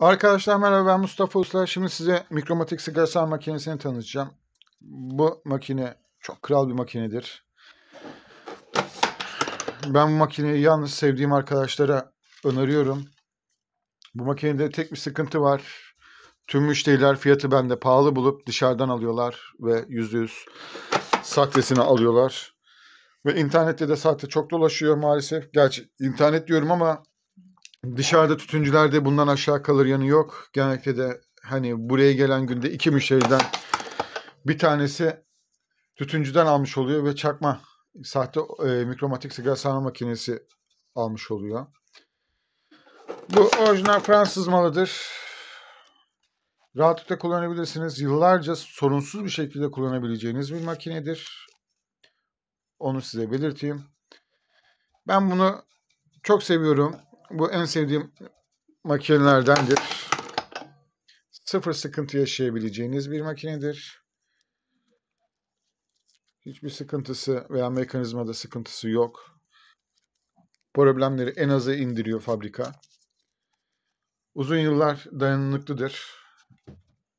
Arkadaşlar merhaba ben Mustafa Uslar. Şimdi size mikromatik sigara sarma makinesini tanıtacağım. Bu makine çok kral bir makinedir. Ben bu makineyi yalnız sevdiğim arkadaşlara öneriyorum. Bu makinede tek bir sıkıntı var. Tüm müşteriler fiyatı bende pahalı bulup dışarıdan alıyorlar ve yüzde yüz sahtesini alıyorlar. Ve internette de sahte çok dolaşıyor maalesef. Gerçi internet diyorum ama Dışarıda tütüncülerde bundan aşağı kalır yanı yok. Genellikle de hani buraya gelen günde iki müşteriden bir tanesi tütüncüden almış oluyor ve çakma sahte e, mikromatik sigara sarma makinesi almış oluyor. Bu orijinal Fransız malıdır. Rahatlıkla kullanabilirsiniz. Yıllarca sorunsuz bir şekilde kullanabileceğiniz bir makinedir. Onu size belirteyim. Ben bunu çok seviyorum. Bu en sevdiğim makinelerdendir. Sıfır sıkıntı yaşayabileceğiniz bir makinedir. Hiçbir sıkıntısı veya mekanizmada sıkıntısı yok. Problemleri en azı indiriyor fabrika. Uzun yıllar dayanıklıdır.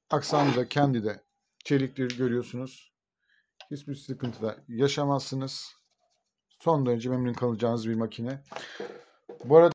Aksamı da kendi de çeliktir görüyorsunuz. Hiçbir sıkıntı da yaşamazsınız. Son derece memnun kalacağınız bir makine. Bu arada